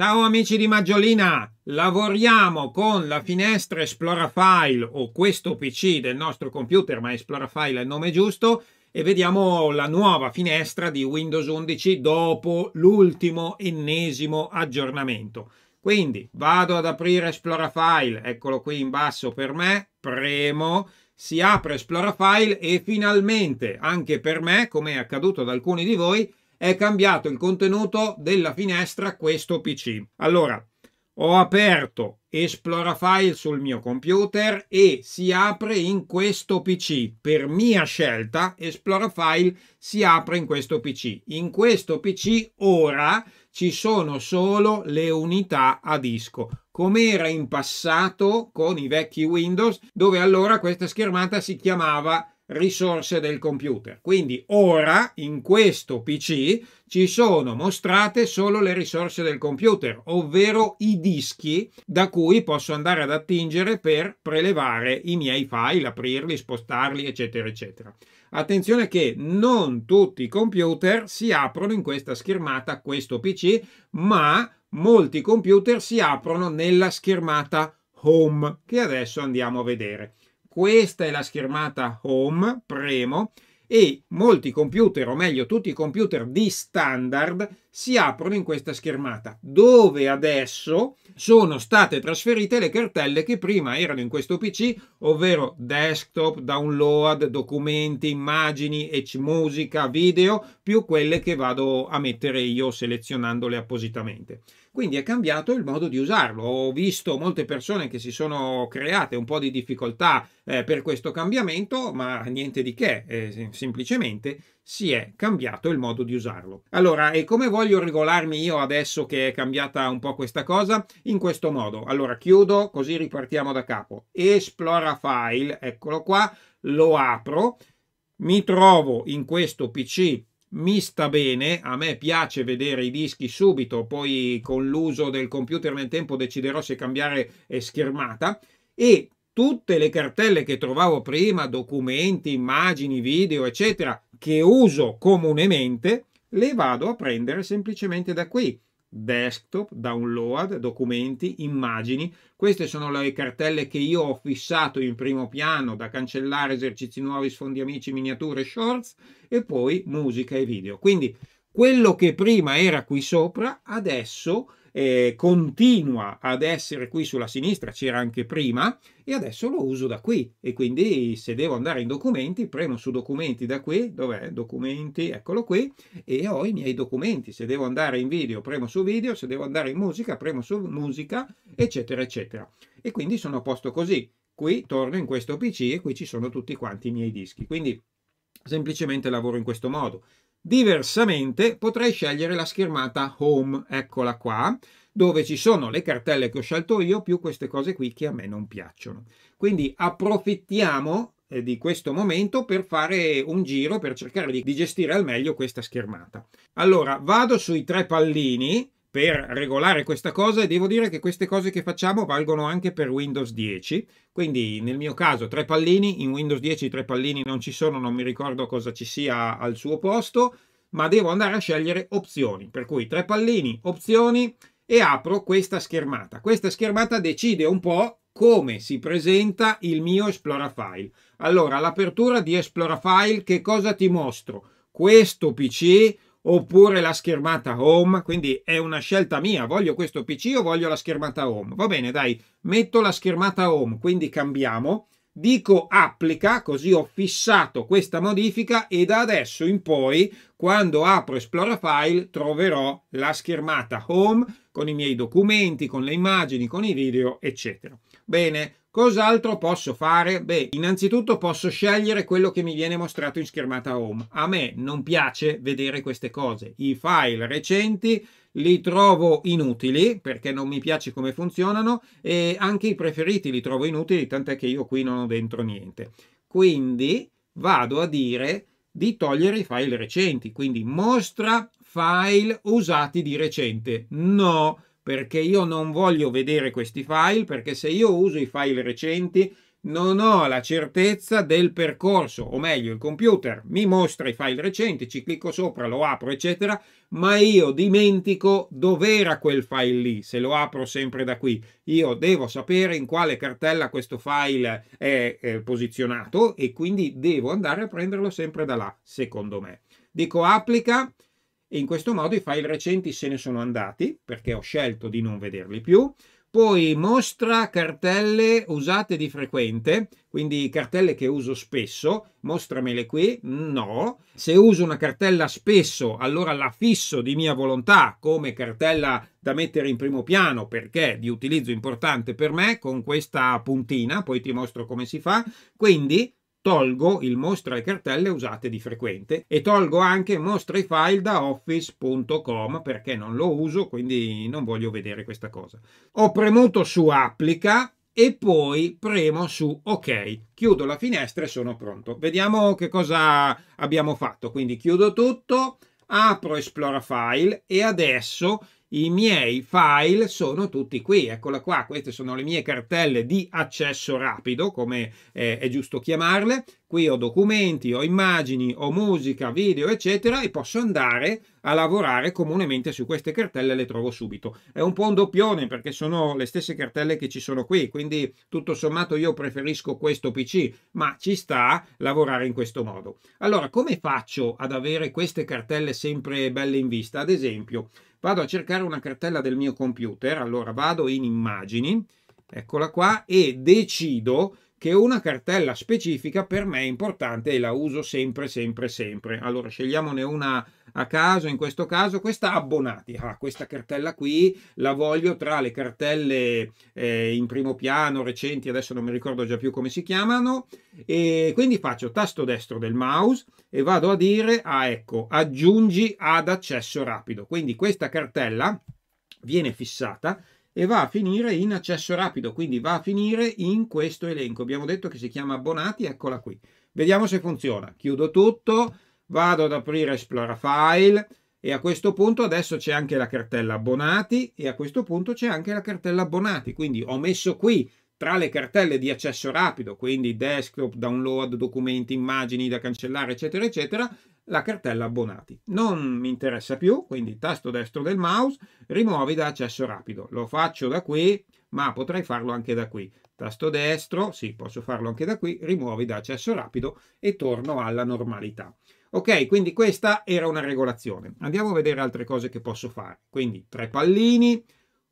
Ciao amici di Maggiolina, lavoriamo con la finestra Esplorafile o questo PC del nostro computer, ma Esplorafile è il nome giusto, e vediamo la nuova finestra di Windows 11 dopo l'ultimo ennesimo aggiornamento. Quindi vado ad aprire Esplorafile, eccolo qui in basso per me, premo, si apre Esplorafile e finalmente anche per me, come è accaduto ad alcuni di voi, è cambiato il contenuto della finestra questo PC. Allora, ho aperto Esplora File sul mio computer e si apre in questo PC. Per mia scelta, Esplora File si apre in questo PC. In questo PC ora ci sono solo le unità a disco, come era in passato con i vecchi Windows, dove allora questa schermata si chiamava risorse del computer. Quindi ora in questo PC ci sono mostrate solo le risorse del computer, ovvero i dischi da cui posso andare ad attingere per prelevare i miei file, aprirli, spostarli, eccetera, eccetera. Attenzione che non tutti i computer si aprono in questa schermata, questo PC, ma molti computer si aprono nella schermata home che adesso andiamo a vedere. Questa è la schermata home, premo, e molti computer, o meglio tutti i computer di standard, si aprono in questa schermata dove adesso sono state trasferite le cartelle che prima erano in questo PC, ovvero desktop, download, documenti, immagini, musica, video, più quelle che vado a mettere io selezionandole appositamente. Quindi è cambiato il modo di usarlo. Ho visto molte persone che si sono create un po' di difficoltà eh, per questo cambiamento, ma niente di che, eh, semplicemente si è cambiato il modo di usarlo. Allora, e come voglio regolarmi io adesso che è cambiata un po' questa cosa? In questo modo. Allora, chiudo, così ripartiamo da capo. Esplora file, eccolo qua, lo apro, mi trovo in questo PC mi sta bene, a me piace vedere i dischi subito, poi con l'uso del computer nel tempo deciderò se cambiare schermata e tutte le cartelle che trovavo prima, documenti, immagini, video, eccetera, che uso comunemente, le vado a prendere semplicemente da qui. Desktop, download, documenti, immagini. Queste sono le cartelle che io ho fissato in primo piano da cancellare, esercizi nuovi, sfondi amici, miniature, shorts e poi musica e video. Quindi quello che prima era qui sopra, adesso eh, continua ad essere qui sulla sinistra, c'era anche prima, e adesso lo uso da qui. E quindi se devo andare in documenti, premo su documenti da qui, dov'è? Documenti, eccolo qui, e ho i miei documenti. Se devo andare in video, premo su video, se devo andare in musica, premo su musica, eccetera, eccetera. E quindi sono a posto così. Qui torno in questo PC e qui ci sono tutti quanti i miei dischi. Quindi semplicemente lavoro in questo modo. Diversamente potrei scegliere la schermata Home, eccola qua, dove ci sono le cartelle che ho scelto io più queste cose qui che a me non piacciono. Quindi approfittiamo eh, di questo momento per fare un giro per cercare di gestire al meglio questa schermata. Allora vado sui tre pallini per regolare questa cosa e devo dire che queste cose che facciamo valgono anche per Windows 10 quindi nel mio caso tre pallini in Windows 10 tre pallini non ci sono non mi ricordo cosa ci sia al suo posto ma devo andare a scegliere opzioni per cui tre pallini opzioni e apro questa schermata questa schermata decide un po' come si presenta il mio Esplora File allora l'apertura di Esplora File che cosa ti mostro questo PC oppure la schermata home, quindi è una scelta mia, voglio questo PC o voglio la schermata home. Va bene, dai, metto la schermata home, quindi cambiamo, dico applica, così ho fissato questa modifica e da adesso in poi, quando apro Explorer File, troverò la schermata home con i miei documenti, con le immagini, con i video, eccetera. Bene, Cos'altro posso fare? Beh, innanzitutto posso scegliere quello che mi viene mostrato in schermata home. A me non piace vedere queste cose. I file recenti li trovo inutili perché non mi piace come funzionano e anche i preferiti li trovo inutili, tant'è che io qui non ho dentro niente. Quindi vado a dire di togliere i file recenti, quindi mostra file usati di recente. No, perché io non voglio vedere questi file perché se io uso i file recenti non ho la certezza del percorso, o meglio, il computer mi mostra i file recenti, ci clicco sopra, lo apro, eccetera, ma io dimentico dov'era quel file lì, se lo apro sempre da qui. Io devo sapere in quale cartella questo file è, è posizionato e quindi devo andare a prenderlo sempre da là, secondo me. Dico applica e in questo modo i file recenti se ne sono andati perché ho scelto di non vederli più. Poi mostra cartelle usate di frequente, quindi cartelle che uso spesso, mostramele qui, no. Se uso una cartella spesso, allora la fisso di mia volontà come cartella da mettere in primo piano perché di utilizzo importante per me con questa puntina, poi ti mostro come si fa. Quindi Tolgo il mostra e cartelle usate di frequente e tolgo anche mostra i file da office.com perché non lo uso, quindi non voglio vedere questa cosa. Ho premuto su applica e poi premo su ok. Chiudo la finestra e sono pronto. Vediamo che cosa abbiamo fatto. Quindi chiudo tutto, apro Esplora File e adesso i miei file sono tutti qui, eccola qua, queste sono le mie cartelle di accesso rapido, come eh, è giusto chiamarle, qui ho documenti, ho immagini, ho musica, video, eccetera, e posso andare a lavorare comunemente su queste cartelle, le trovo subito. È un po' un doppione perché sono le stesse cartelle che ci sono qui, quindi tutto sommato io preferisco questo PC, ma ci sta lavorare in questo modo. Allora, come faccio ad avere queste cartelle sempre belle in vista? Ad esempio, Vado a cercare una cartella del mio computer, allora vado in immagini, eccola qua, e decido che una cartella specifica per me è importante e la uso sempre, sempre, sempre. Allora scegliamone una a caso, in questo caso questa abbonati. Ah, questa cartella qui la voglio tra le cartelle eh, in primo piano recenti, adesso non mi ricordo già più come si chiamano, e quindi faccio tasto destro del mouse e vado a dire, ah ecco, aggiungi ad accesso rapido. Quindi questa cartella viene fissata e va a finire in accesso rapido, quindi va a finire in questo elenco. Abbiamo detto che si chiama abbonati, eccola qui. Vediamo se funziona. Chiudo tutto, vado ad aprire Esplora File e a questo punto adesso c'è anche la cartella abbonati e a questo punto c'è anche la cartella abbonati, quindi ho messo qui tra le cartelle di accesso rapido, quindi desktop, download, documenti, immagini da cancellare, eccetera, eccetera, la cartella abbonati. Non mi interessa più, quindi tasto destro del mouse, rimuovi da accesso rapido. Lo faccio da qui, ma potrei farlo anche da qui. Tasto destro, sì, posso farlo anche da qui, rimuovi da accesso rapido e torno alla normalità. Ok, quindi questa era una regolazione. Andiamo a vedere altre cose che posso fare. Quindi tre pallini,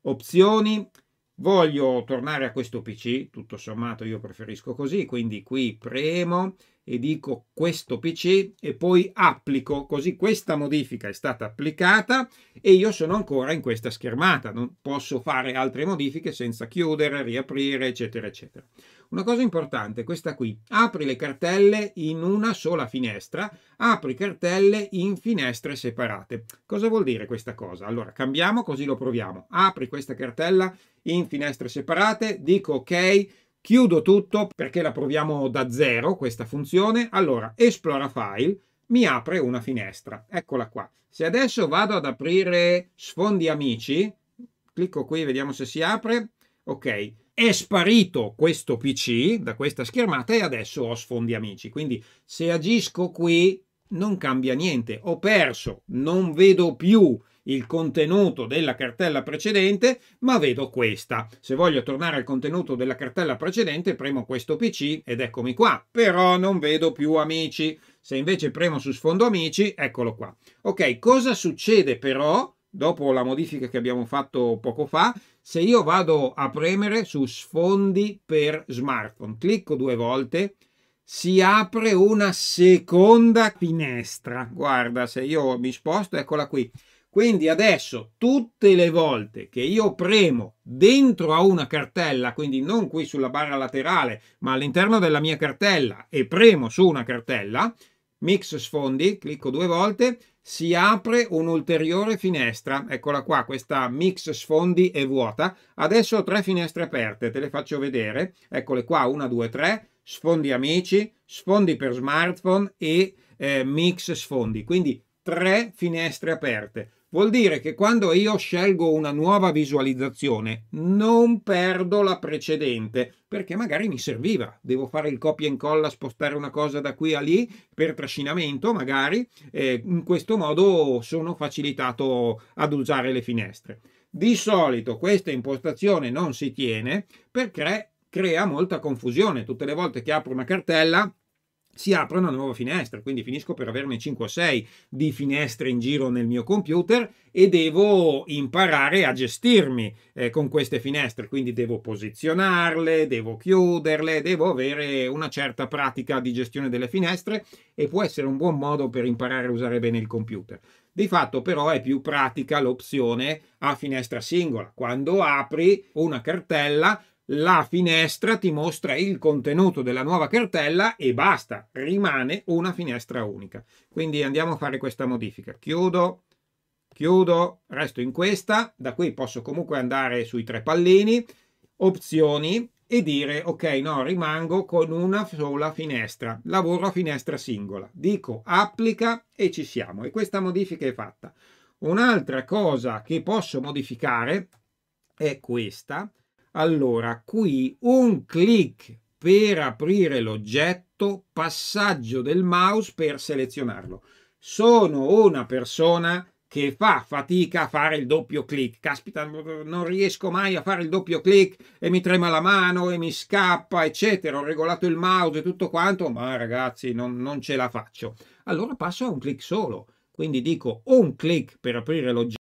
opzioni, voglio tornare a questo PC, tutto sommato io preferisco così, quindi qui premo e dico questo PC e poi applico, così questa modifica è stata applicata e io sono ancora in questa schermata, non posso fare altre modifiche senza chiudere, riaprire, eccetera, eccetera. Una cosa importante, questa qui, apri le cartelle in una sola finestra, apri cartelle in finestre separate. Cosa vuol dire questa cosa? Allora, cambiamo così lo proviamo. Apri questa cartella in finestre separate, dico ok, Chiudo tutto perché la proviamo da zero questa funzione. Allora, esplora file, mi apre una finestra. Eccola qua. Se adesso vado ad aprire sfondi amici, clicco qui, vediamo se si apre. Ok, è sparito questo PC da questa schermata e adesso ho sfondi amici. Quindi se agisco qui non cambia niente. Ho perso, non vedo più il contenuto della cartella precedente, ma vedo questa. Se voglio tornare al contenuto della cartella precedente, premo questo PC ed eccomi qua. Però non vedo più amici. Se invece premo su sfondo amici, eccolo qua. Ok, cosa succede però dopo la modifica che abbiamo fatto poco fa? Se io vado a premere su sfondi per smartphone, clicco due volte, si apre una seconda finestra. Guarda, se io mi sposto, eccola qui. Quindi adesso tutte le volte che io premo dentro a una cartella, quindi non qui sulla barra laterale, ma all'interno della mia cartella e premo su una cartella, mix sfondi, clicco due volte, si apre un'ulteriore finestra. Eccola qua, questa mix sfondi è vuota. Adesso ho tre finestre aperte, te le faccio vedere. Eccole qua, una, due, tre, sfondi amici, sfondi per smartphone e eh, mix sfondi. Quindi tre finestre aperte. Vuol dire che quando io scelgo una nuova visualizzazione non perdo la precedente perché magari mi serviva. Devo fare il copia e incolla, spostare una cosa da qui a lì per trascinamento magari. E in questo modo sono facilitato ad usare le finestre. Di solito questa impostazione non si tiene perché crea molta confusione. Tutte le volte che apro una cartella si apre una nuova finestra, quindi finisco per averne 5 o 6 di finestre in giro nel mio computer e devo imparare a gestirmi eh, con queste finestre, quindi devo posizionarle, devo chiuderle, devo avere una certa pratica di gestione delle finestre e può essere un buon modo per imparare a usare bene il computer. Di fatto però è più pratica l'opzione a finestra singola. Quando apri una cartella la finestra ti mostra il contenuto della nuova cartella e basta, rimane una finestra unica. Quindi andiamo a fare questa modifica. Chiudo, chiudo, resto in questa, da qui posso comunque andare sui tre pallini, opzioni e dire ok no rimango con una sola finestra, lavoro a finestra singola, dico applica e ci siamo e questa modifica è fatta. Un'altra cosa che posso modificare è questa, allora, qui un clic per aprire l'oggetto, passaggio del mouse per selezionarlo. Sono una persona che fa fatica a fare il doppio clic. Caspita, non riesco mai a fare il doppio clic e mi trema la mano e mi scappa, eccetera. Ho regolato il mouse e tutto quanto, ma ragazzi, non, non ce la faccio. Allora passo a un clic solo. Quindi dico un clic per aprire l'oggetto.